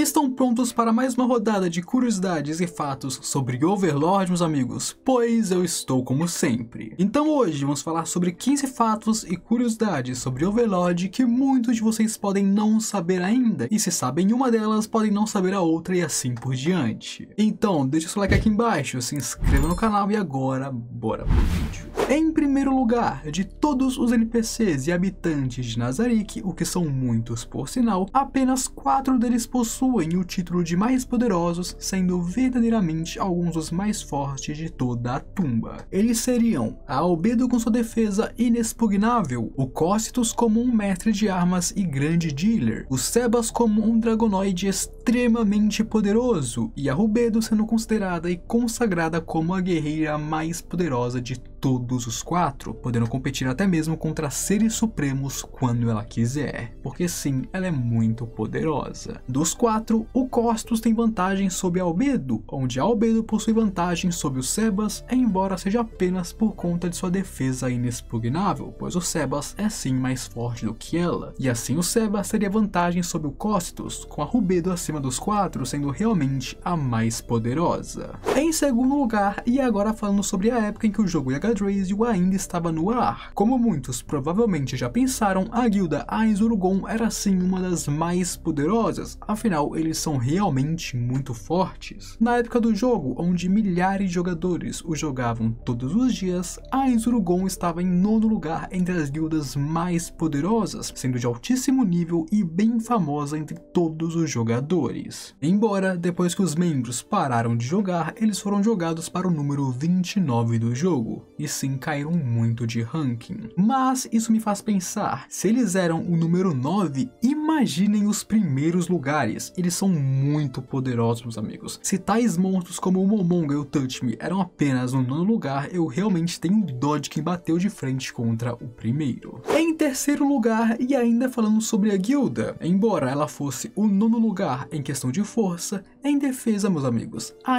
Estão prontos para mais uma rodada de curiosidades e fatos sobre Overlord, meus amigos? Pois eu estou como sempre. Então hoje vamos falar sobre 15 fatos e curiosidades sobre Overlord que muitos de vocês podem não saber ainda, e se sabem uma delas, podem não saber a outra e assim por diante. Então, deixa o seu like aqui embaixo, se inscreva no canal e agora, bora pro vídeo. Em primeiro lugar, de todos os NPCs e habitantes de Nazarick, o que são muitos por sinal, apenas 4 deles possuem possuem o título de mais poderosos, sendo verdadeiramente alguns dos mais fortes de toda a tumba. Eles seriam a Albedo com sua defesa inexpugnável, o Cócitus como um mestre de armas e grande dealer, o Sebas como um dragonoide extremamente poderoso e a Rubedo sendo considerada e consagrada como a guerreira mais poderosa de todos os quatro, podendo competir até mesmo contra seres supremos quando ela quiser, porque sim, ela é muito poderosa. Dos quatro 4, o costus tem vantagem sobre Albedo, onde Albedo possui vantagem sobre o Sebas, embora seja apenas por conta de sua defesa inexpugnável, pois o Sebas é sim mais forte do que ela, e assim o Sebas teria vantagem sobre o costus com a Rubedo acima dos 4 sendo realmente a mais poderosa. Em segundo lugar, e agora falando sobre a época em que o jogo Yaga Drazel ainda estava no ar. Como muitos provavelmente já pensaram, a guilda Aizurgon era sim uma das mais poderosas, afinal eles são realmente muito fortes. Na época do jogo, onde milhares de jogadores o jogavam todos os dias, a Izurugon estava em nono lugar entre as guildas mais poderosas, sendo de altíssimo nível e bem famosa entre todos os jogadores. Embora, depois que os membros pararam de jogar, eles foram jogados para o número 29 do jogo, e sim caíram muito de ranking. Mas isso me faz pensar, se eles eram o número 9, imaginem os primeiros lugares eles são muito poderosos, meus amigos. Se tais monstros como o Momonga e o Touch Me eram apenas no nono lugar, eu realmente tenho dó de quem bateu de frente contra o primeiro. Em terceiro lugar, e ainda falando sobre a guilda, embora ela fosse o nono lugar em questão de força, em defesa, meus amigos, a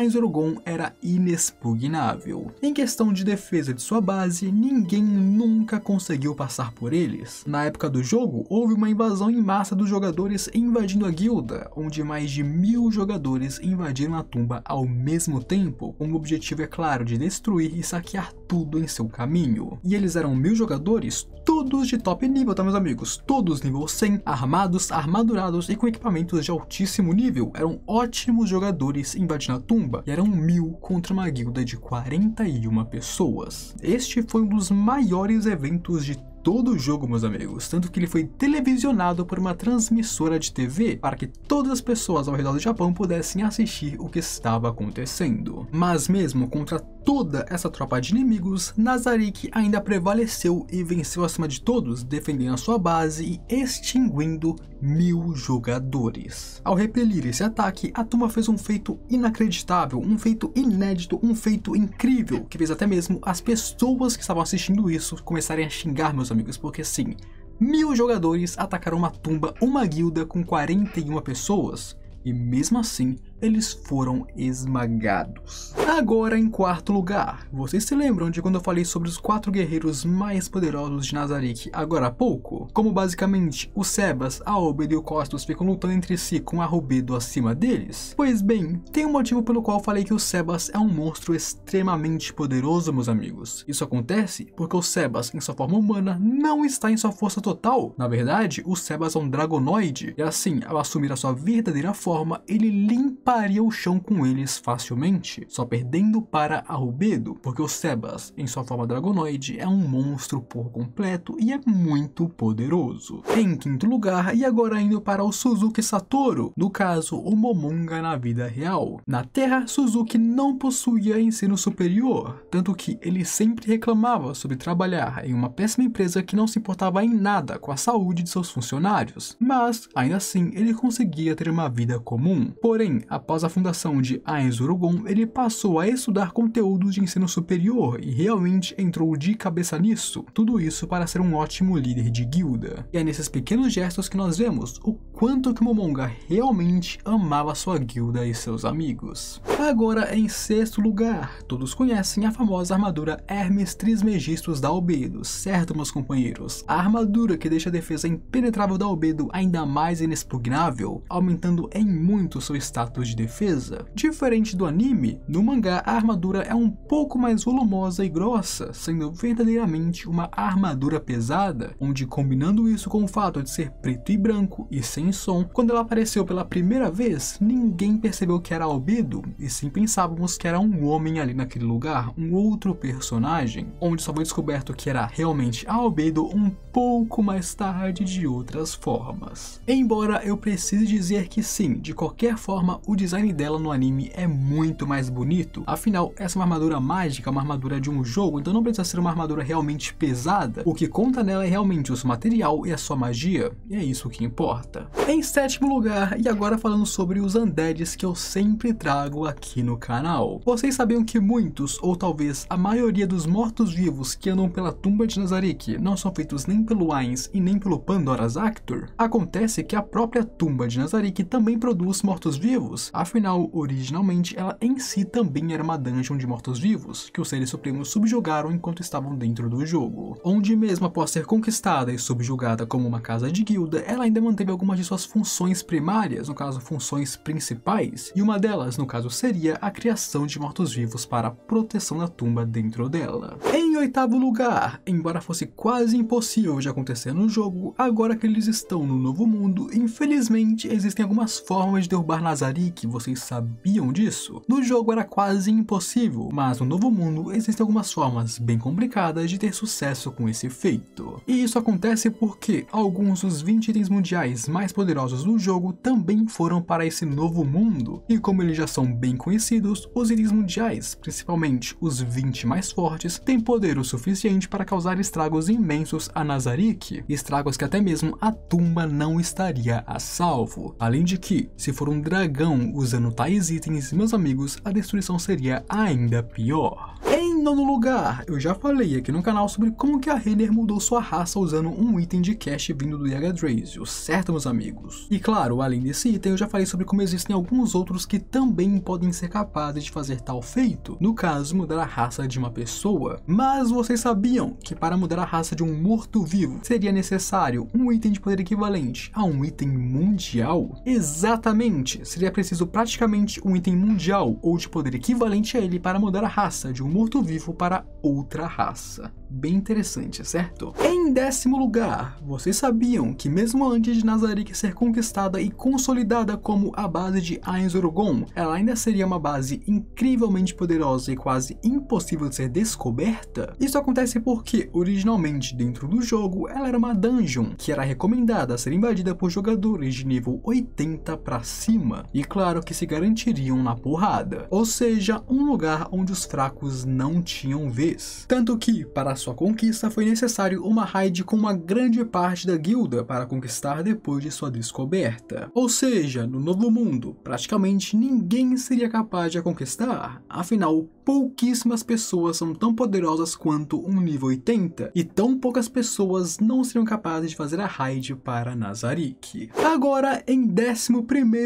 era inexpugnável. Em questão de defesa de sua base, ninguém nunca conseguiu passar por eles. Na época do jogo, houve uma invasão em massa dos jogadores invadindo a guilda, onde onde mais de mil jogadores invadiram a tumba ao mesmo tempo, com o objetivo, é claro, de destruir e saquear tudo em seu caminho. E eles eram mil jogadores, todos de top nível, tá meus amigos? Todos nível 100, armados, armadurados e com equipamentos de altíssimo nível. Eram ótimos jogadores invadindo a tumba e eram mil contra uma guilda de 41 pessoas. Este foi um dos maiores eventos de todo o jogo, meus amigos, tanto que ele foi televisionado por uma transmissora de TV para que todas as pessoas ao redor do Japão pudessem assistir o que estava acontecendo. Mas mesmo contra toda essa tropa de inimigos, Nazarick ainda prevaleceu e venceu acima de todos, defendendo a sua base e extinguindo mil jogadores. Ao repelir esse ataque, a turma fez um feito inacreditável, um feito inédito, um feito incrível, que fez até mesmo as pessoas que estavam assistindo isso começarem a xingar meus amigos, porque sim, mil jogadores atacaram uma tumba, uma guilda com 41 pessoas, e mesmo assim, eles foram esmagados. Agora em quarto lugar, vocês se lembram de quando eu falei sobre os quatro guerreiros mais poderosos de Nazarick agora há pouco? Como basicamente o Sebas, a Obed e o Costos ficam lutando entre si com a Rubedo acima deles? Pois bem, tem um motivo pelo qual falei que o Sebas é um monstro extremamente poderoso, meus amigos. Isso acontece porque o Sebas em sua forma humana não está em sua força total. Na verdade, o Sebas é um dragonoide e assim, ao assumir a sua verdadeira forma, ele limpa ocuparia o chão com eles facilmente, só perdendo para Arrubedo, porque o Sebas, em sua forma dragonoide, é um monstro por completo e é muito poderoso. Em quinto lugar, e agora indo para o Suzuki Satoru, no caso, o Momonga na vida real. Na Terra, Suzuki não possuía ensino superior, tanto que ele sempre reclamava sobre trabalhar em uma péssima empresa que não se importava em nada com a saúde de seus funcionários, mas, ainda assim, ele conseguia ter uma vida comum. Porém, a Após a fundação de AES Urugon, ele passou a estudar conteúdos de ensino superior e realmente entrou de cabeça nisso, tudo isso para ser um ótimo líder de guilda. E é nesses pequenos gestos que nós vemos o quanto que Momonga realmente amava sua guilda e seus amigos. Agora em sexto lugar, todos conhecem a famosa armadura Hermes Trismegistus da Albedo, certo meus companheiros? A armadura que deixa a defesa impenetrável da Albedo ainda mais inexpugnável, aumentando em muito seu status de defesa. Diferente do anime, no mangá a armadura é um pouco mais volumosa e grossa, sendo verdadeiramente uma armadura pesada, onde combinando isso com o fato de ser preto e branco e sem som, quando ela apareceu pela primeira vez, ninguém percebeu que era Albedo, e sim pensávamos que era um homem ali naquele lugar, um outro personagem, onde só foi descoberto que era realmente Albedo um pouco mais tarde de outras formas. Embora eu precise dizer que sim, de qualquer forma, o design dela no anime é muito mais bonito. Afinal, essa é uma armadura mágica, uma armadura de um jogo, então não precisa ser uma armadura realmente pesada. O que conta nela é realmente o seu material e a sua magia, e é isso que importa. Em sétimo lugar, e agora falando sobre os undeads que eu sempre trago aqui no canal. Vocês sabiam que muitos, ou talvez a maioria dos mortos-vivos que andam pela tumba de Nazarick não são feitos nem pelo Ains e nem pelo Pandora's Actor? Acontece que a própria tumba de Nazarick também produz mortos-vivos, Afinal, originalmente, ela em si também era uma dungeon de mortos-vivos, que os seres supremos subjugaram enquanto estavam dentro do jogo. Onde mesmo após ser conquistada e subjugada como uma casa de guilda, ela ainda manteve algumas de suas funções primárias, no caso funções principais, e uma delas, no caso, seria a criação de mortos-vivos para a proteção da tumba dentro dela. Em oitavo lugar, embora fosse quase impossível de acontecer no jogo, agora que eles estão no novo mundo, infelizmente existem algumas formas de derrubar Nazari que vocês sabiam disso? No jogo era quase impossível, mas no Novo Mundo existem algumas formas bem complicadas de ter sucesso com esse feito. E isso acontece porque alguns dos 20 itens mundiais mais poderosos do jogo também foram para esse Novo Mundo, e como eles já são bem conhecidos, os itens mundiais, principalmente os 20 mais fortes, têm poder o suficiente para causar estragos imensos a Nazarick, estragos que até mesmo a tumba não estaria a salvo. Além de que, se for um dragão usando tais Itens, meus amigos, a destruição seria ainda pior. Ei! É no lugar, eu já falei aqui no canal sobre como que a Renner mudou sua raça usando um item de cash vindo do Yaga Drazel, certo meus amigos? E claro, além desse item eu já falei sobre como existem alguns outros que também podem ser capazes de fazer tal feito, no caso mudar a raça de uma pessoa. Mas vocês sabiam que para mudar a raça de um morto-vivo seria necessário um item de poder equivalente a um item mundial? Exatamente, seria preciso praticamente um item mundial ou de poder equivalente a ele para mudar a raça de um morto-vivo para outra raça. Bem interessante, certo? Em décimo lugar, vocês sabiam que mesmo antes de Nazarick ser conquistada e consolidada como a base de Ains Urugon, ela ainda seria uma base incrivelmente poderosa e quase impossível de ser descoberta? Isso acontece porque, originalmente dentro do jogo, ela era uma dungeon, que era recomendada a ser invadida por jogadores de nível 80 para cima, e claro que se garantiriam na porrada, ou seja, um lugar onde os fracos não tinham vez. Tanto que, para sua conquista, foi necessário uma raid com uma grande parte da guilda para conquistar depois de sua descoberta. Ou seja, no Novo Mundo, praticamente ninguém seria capaz de a conquistar, afinal, pouquíssimas pessoas são tão poderosas quanto um nível 80, e tão poucas pessoas não seriam capazes de fazer a raid para Nazarick. Agora, em 11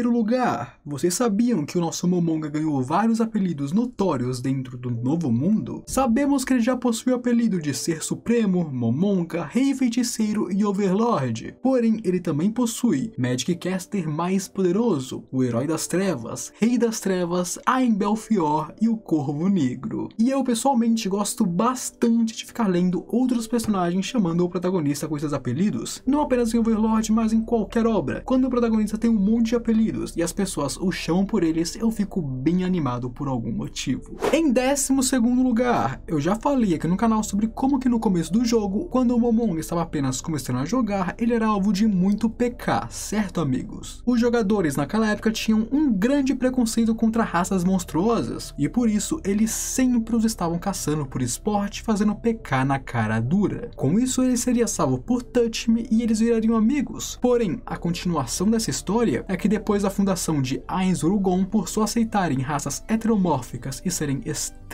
lugar, vocês sabiam que o nosso Momonga ganhou vários apelidos notórios dentro do Novo Mundo? mundo. Sabemos que ele já possui o apelido de Ser Supremo, Momonga, Rei Feiticeiro e Overlord. Porém, ele também possui Magic Caster mais poderoso, o Herói das Trevas, Rei das Trevas, Belfior e o Corvo Negro. E eu pessoalmente gosto bastante de ficar lendo outros personagens chamando o protagonista com esses apelidos, não apenas em Overlord, mas em qualquer obra. Quando o protagonista tem um monte de apelidos e as pessoas o chamam por eles, eu fico bem animado por algum motivo. Em décimo segundo lugar, lugar, eu já falei aqui no canal sobre como que no começo do jogo, quando o Momong estava apenas começando a jogar, ele era alvo de muito PK, certo amigos? Os jogadores naquela época tinham um grande preconceito contra raças monstruosas, e por isso eles sempre os estavam caçando por esporte, fazendo PK na cara dura. Com isso ele seria salvo por Touch Me e eles virariam amigos. Porém, a continuação dessa história é que depois da fundação de Ainz Urugon, por só aceitarem raças heteromórficas e serem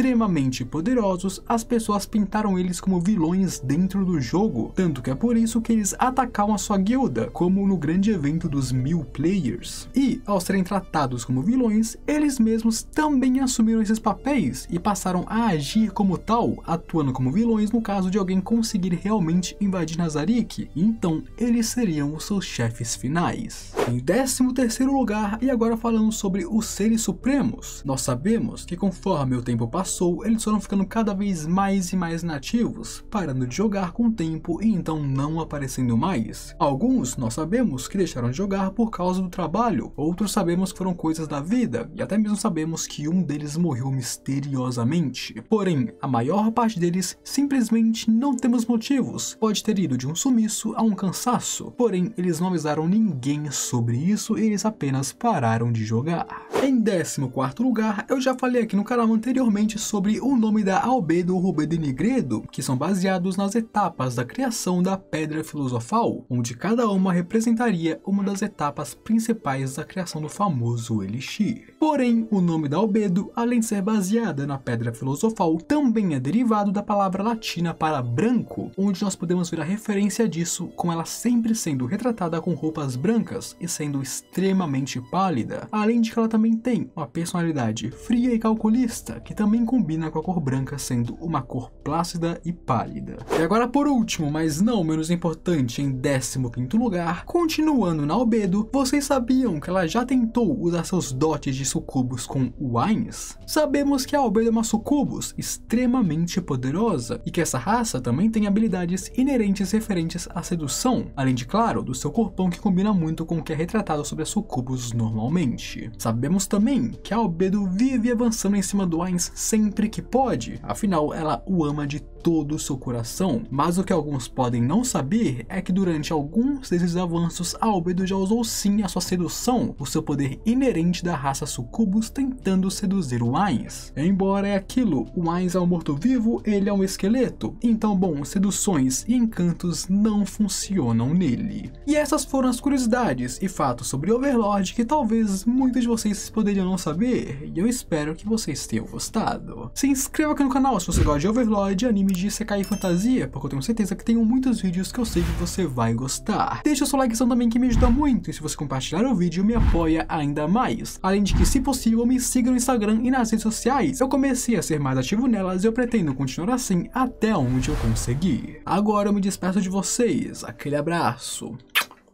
extremamente poderosos, as pessoas pintaram eles como vilões dentro do jogo, tanto que é por isso que eles atacavam a sua guilda, como no grande evento dos mil players. E, ao serem tratados como vilões, eles mesmos também assumiram esses papéis e passaram a agir como tal, atuando como vilões no caso de alguém conseguir realmente invadir Nazarick, então eles seriam os seus chefes finais. Em 13 terceiro lugar, e agora falando sobre os seres supremos, nós sabemos que conforme o tempo passou, passou, eles foram ficando cada vez mais e mais nativos, parando de jogar com o tempo e então não aparecendo mais. Alguns nós sabemos que deixaram de jogar por causa do trabalho, outros sabemos que foram coisas da vida, e até mesmo sabemos que um deles morreu misteriosamente. Porém, a maior parte deles simplesmente não temos motivos, pode ter ido de um sumiço a um cansaço, porém eles não avisaram ninguém sobre isso e eles apenas pararam de jogar. Em 14 lugar, eu já falei aqui no canal anteriormente sobre o nome da Albedo Rubedo Negredo, que são baseados nas etapas da criação da Pedra Filosofal, onde cada uma representaria uma das etapas principais da criação do famoso Elixir. Porém, o nome da Albedo, além de ser baseada na Pedra Filosofal, também é derivado da palavra latina para branco, onde nós podemos ver a referência disso com ela sempre sendo retratada com roupas brancas e sendo extremamente pálida, além de que ela também tem uma personalidade fria e calculista, que também combina com a cor branca, sendo uma cor plácida e pálida. E agora por último, mas não menos importante, em 15º lugar, continuando na Albedo, vocês sabiam que ela já tentou usar seus dotes de sucubus com Wines? Sabemos que a Albedo é uma sucubus extremamente poderosa e que essa raça também tem habilidades inerentes referentes à sedução, além de, claro, do seu corpão que combina muito com o que é retratado sobre a sucubus normalmente. Sabemos também que a Albedo vive avançando em cima do Wines sempre que pode, afinal ela o ama de todo o seu coração. Mas o que alguns podem não saber é que durante alguns desses avanços, Albedo já usou sim a sua sedução, o seu poder inerente da raça sucubus tentando seduzir o Ainz. Embora é aquilo, o Ainz é um morto-vivo, ele é um esqueleto, então bom, seduções e encantos não funcionam nele. E essas foram as curiosidades e fatos sobre Overlord que talvez muitos de vocês poderiam não saber, e eu espero que vocês tenham gostado. Se inscreva aqui no canal se você gosta de Overlord, anime anime de Sekai Fantasia, porque eu tenho certeza que tenho muitos vídeos que eu sei que você vai gostar. Deixa seu likezão é também que me ajuda muito, e se você compartilhar o vídeo me apoia ainda mais. Além de que, se possível, me siga no Instagram e nas redes sociais. Eu comecei a ser mais ativo nelas e eu pretendo continuar assim até onde eu conseguir. Agora eu me despeço de vocês, aquele abraço,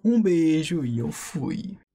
um beijo e eu fui.